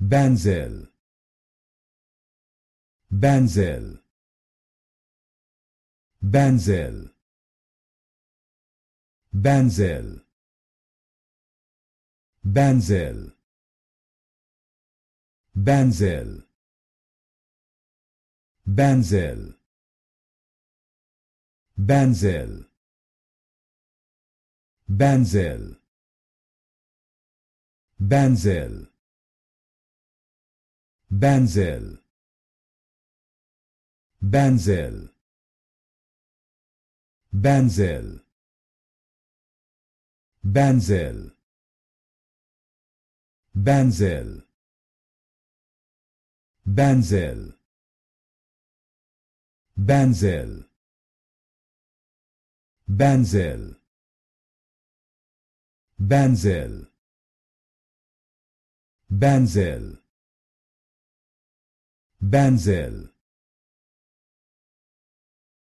Benzel. Benzel. Benzel. Benzel. Benzel. Benzel. Benzel. Benzel. Banzel Banzel Benzel. Benzel. Benzel. Benzel. Benzel. Benzel. Benzel. Benzel. Banzel Banzel Benzel.